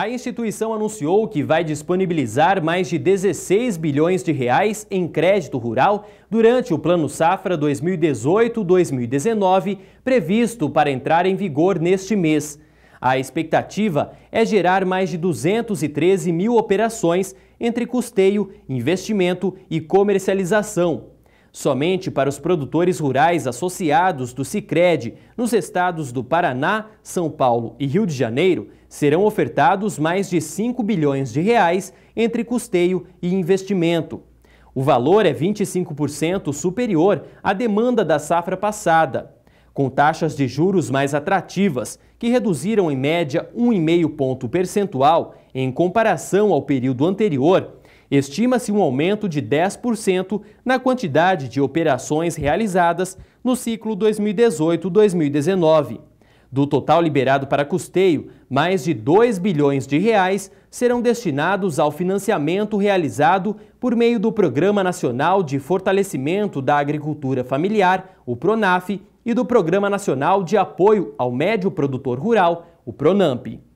A instituição anunciou que vai disponibilizar mais de 16 bilhões de reais em crédito rural durante o Plano Safra 2018-2019, previsto para entrar em vigor neste mês. A expectativa é gerar mais de 213 mil operações entre custeio, investimento e comercialização somente para os produtores rurais associados do Cicred, nos estados do Paraná, São Paulo e Rio de Janeiro, serão ofertados mais de 5 bilhões de reais entre custeio e investimento. O valor é 25% superior à demanda da safra passada, com taxas de juros mais atrativas, que reduziram em média 1,5 ponto percentual em comparação ao período anterior Estima-se um aumento de 10% na quantidade de operações realizadas no ciclo 2018-2019. Do total liberado para custeio, mais de 2 bilhões de reais serão destinados ao financiamento realizado por meio do Programa Nacional de Fortalecimento da Agricultura Familiar, o PRONAF, e do Programa Nacional de Apoio ao Médio Produtor Rural, o PRONAMP.